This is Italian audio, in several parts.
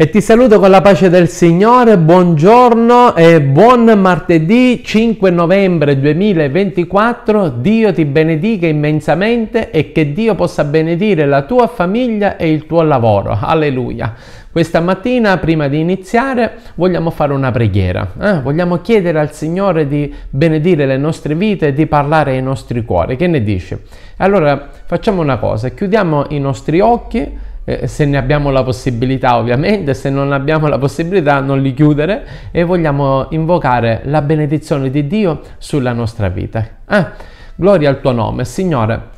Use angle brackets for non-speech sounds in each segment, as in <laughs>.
E ti saluto con la pace del Signore, buongiorno e buon martedì 5 novembre 2024. Dio ti benedica immensamente e che Dio possa benedire la tua famiglia e il tuo lavoro. Alleluia. Questa mattina, prima di iniziare, vogliamo fare una preghiera. Eh? Vogliamo chiedere al Signore di benedire le nostre vite e di parlare ai nostri cuori. Che ne dici? Allora facciamo una cosa, chiudiamo i nostri occhi eh, se ne abbiamo la possibilità ovviamente, se non abbiamo la possibilità non li chiudere e vogliamo invocare la benedizione di Dio sulla nostra vita. Ah, gloria al tuo nome, Signore.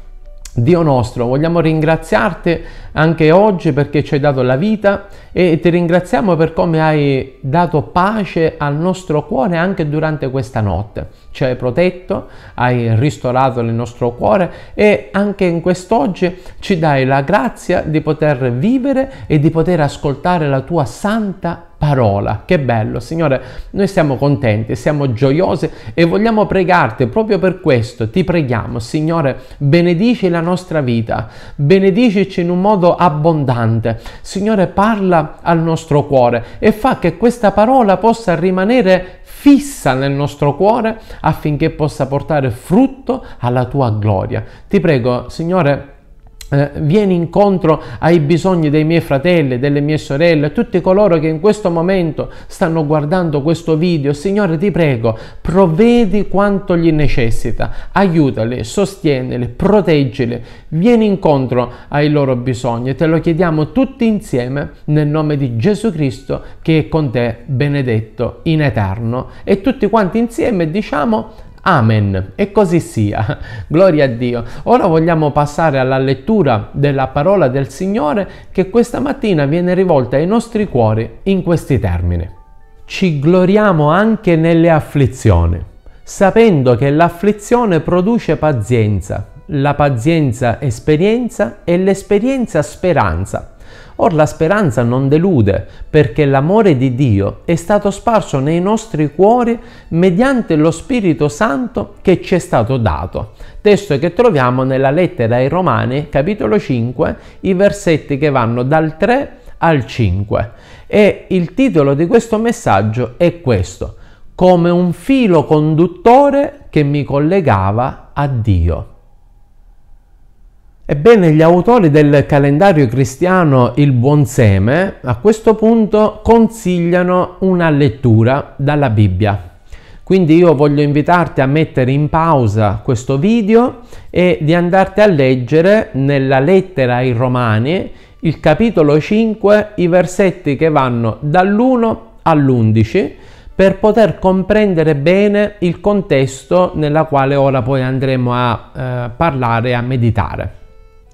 Dio nostro, vogliamo ringraziarti anche oggi perché ci hai dato la vita e ti ringraziamo per come hai dato pace al nostro cuore anche durante questa notte. Ci hai protetto, hai ristorato il nostro cuore e anche in quest'oggi ci dai la grazia di poter vivere e di poter ascoltare la tua santa parola. Che bello, Signore, noi siamo contenti, siamo gioiosi e vogliamo pregarti proprio per questo. Ti preghiamo, Signore, benedici la nostra vita, benedicici in un modo modo abbondante. Signore, parla al nostro cuore e fa che questa parola possa rimanere fissa nel nostro cuore affinché possa portare frutto alla tua gloria. Ti prego, Signore, eh, vieni incontro ai bisogni dei miei fratelli, delle mie sorelle, a tutti coloro che in questo momento stanno guardando questo video. Signore, ti prego, provvedi quanto gli necessita, aiutali, sostienili, proteggili, vieni incontro ai loro bisogni. Te lo chiediamo tutti insieme nel nome di Gesù Cristo che è con te benedetto in eterno. E tutti quanti insieme diciamo Amen. E così sia. <laughs> Gloria a Dio. Ora vogliamo passare alla lettura della parola del Signore che questa mattina viene rivolta ai nostri cuori in questi termini. Ci gloriamo anche nelle afflizioni, sapendo che l'afflizione produce pazienza, la pazienza esperienza e l'esperienza speranza. Or la speranza non delude, perché l'amore di Dio è stato sparso nei nostri cuori mediante lo Spirito Santo che ci è stato dato. Testo che troviamo nella lettera ai Romani, capitolo 5, i versetti che vanno dal 3 al 5. E il titolo di questo messaggio è questo, come un filo conduttore che mi collegava a Dio. Ebbene, gli autori del calendario cristiano Il Buon Seme a questo punto consigliano una lettura dalla Bibbia. Quindi io voglio invitarti a mettere in pausa questo video e di andarti a leggere nella lettera ai Romani il capitolo 5, i versetti che vanno dall'1 all'11 per poter comprendere bene il contesto nella quale ora poi andremo a eh, parlare e a meditare.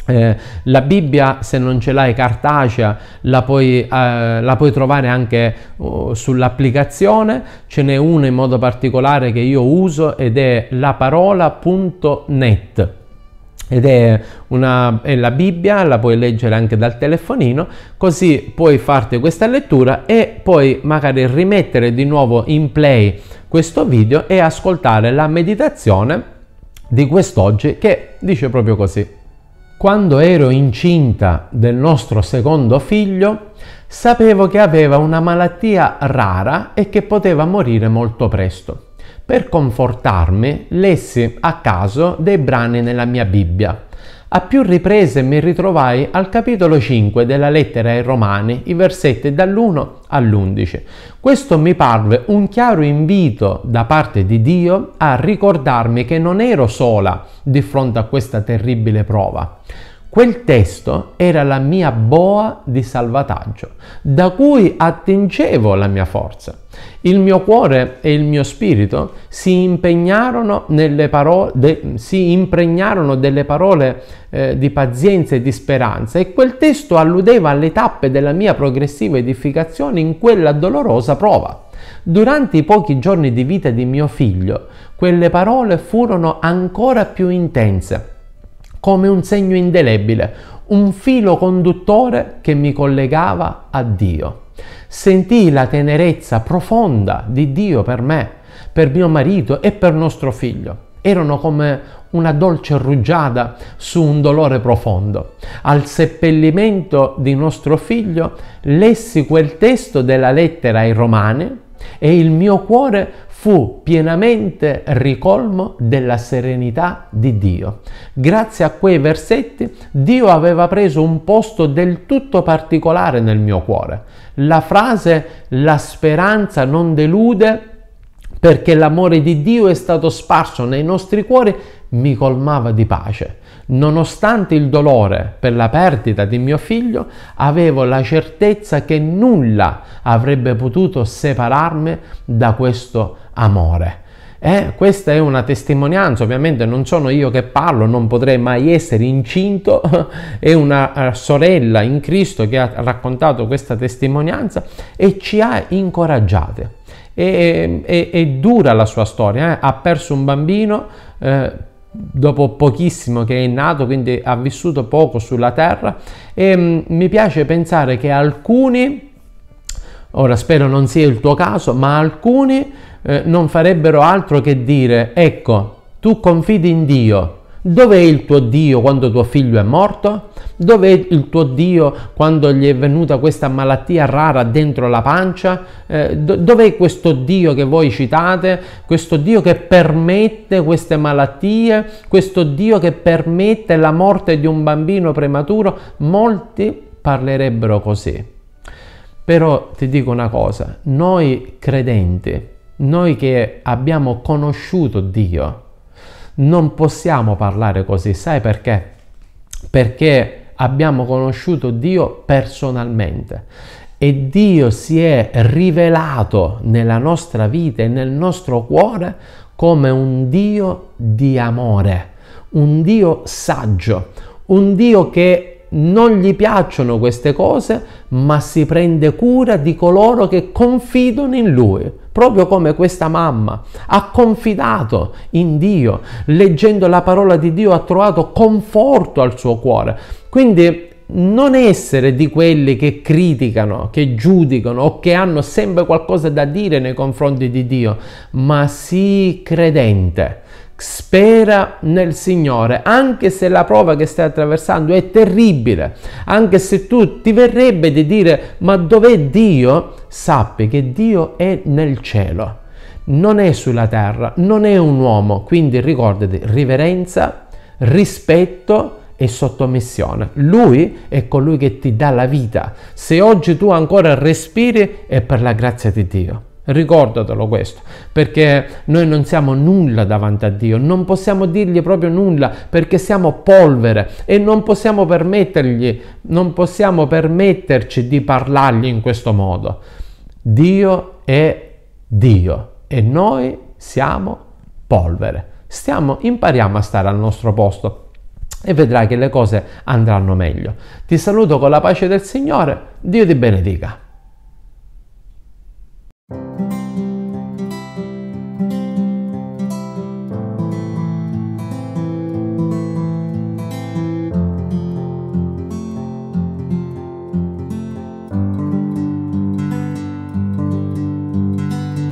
Eh, la Bibbia, se non ce l'hai cartacea, la puoi, eh, la puoi trovare anche uh, sull'applicazione. Ce n'è una in modo particolare che io uso ed è laparola.net ed è, una, è la Bibbia, la puoi leggere anche dal telefonino, così puoi farti questa lettura e poi magari rimettere di nuovo in play questo video e ascoltare la meditazione di quest'oggi che dice proprio così. Quando ero incinta del nostro secondo figlio, sapevo che aveva una malattia rara e che poteva morire molto presto. Per confortarmi, lessi a caso dei brani nella mia Bibbia a più riprese mi ritrovai al capitolo 5 della lettera ai Romani, i versetti dall'1 all'11. Questo mi parve un chiaro invito da parte di Dio a ricordarmi che non ero sola di fronte a questa terribile prova. Quel testo era la mia boa di salvataggio, da cui attingevo la mia forza. Il mio cuore e il mio spirito si, parole, de, si impregnarono delle parole eh, di pazienza e di speranza e quel testo alludeva alle tappe della mia progressiva edificazione in quella dolorosa prova. Durante i pochi giorni di vita di mio figlio, quelle parole furono ancora più intense come un segno indelebile, un filo conduttore che mi collegava a Dio. Sentii la tenerezza profonda di Dio per me, per mio marito e per nostro figlio. Erano come una dolce rugiada su un dolore profondo. Al seppellimento di nostro figlio lessi quel testo della lettera ai Romani e il mio cuore fu pienamente ricolmo della serenità di Dio. Grazie a quei versetti Dio aveva preso un posto del tutto particolare nel mio cuore. La frase la speranza non delude perché l'amore di Dio è stato sparso nei nostri cuori mi colmava di pace nonostante il dolore per la perdita di mio figlio, avevo la certezza che nulla avrebbe potuto separarmi da questo amore. Eh, questa è una testimonianza, ovviamente non sono io che parlo, non potrei mai essere incinto, <laughs> è una eh, sorella in Cristo che ha raccontato questa testimonianza e ci ha incoraggiate. È, è, è dura la sua storia, eh? ha perso un bambino eh, dopo pochissimo che è nato, quindi ha vissuto poco sulla Terra e ehm, mi piace pensare che alcuni, ora spero non sia il tuo caso, ma alcuni eh, non farebbero altro che dire ecco, tu confidi in Dio, Dov'è il tuo Dio quando tuo figlio è morto? Dov'è il tuo Dio quando gli è venuta questa malattia rara dentro la pancia? Eh, dov'è questo Dio che voi citate? Questo Dio che permette queste malattie? Questo Dio che permette la morte di un bambino prematuro? Molti parlerebbero così. Però ti dico una cosa, noi credenti, noi che abbiamo conosciuto Dio, non possiamo parlare così, sai perché? Perché abbiamo conosciuto Dio personalmente e Dio si è rivelato nella nostra vita e nel nostro cuore come un Dio di amore, un Dio saggio, un Dio che non gli piacciono queste cose, ma si prende cura di coloro che confidano in lui, proprio come questa mamma ha confidato in Dio, leggendo la parola di Dio ha trovato conforto al suo cuore. Quindi non essere di quelli che criticano, che giudicano o che hanno sempre qualcosa da dire nei confronti di Dio, ma sii credente Spera nel Signore, anche se la prova che stai attraversando è terribile, anche se tu ti verrebbe di dire ma dov'è Dio? Sappi che Dio è nel cielo, non è sulla terra, non è un uomo, quindi ricordati riverenza, rispetto e sottomissione. Lui è colui che ti dà la vita. Se oggi tu ancora respiri è per la grazia di Dio. Ricordatelo questo, perché noi non siamo nulla davanti a Dio, non possiamo dirgli proprio nulla perché siamo polvere e non possiamo permettergli, non possiamo permetterci di parlargli in questo modo. Dio è Dio e noi siamo polvere. Stiamo, impariamo a stare al nostro posto e vedrai che le cose andranno meglio. Ti saluto con la pace del Signore, Dio ti benedica.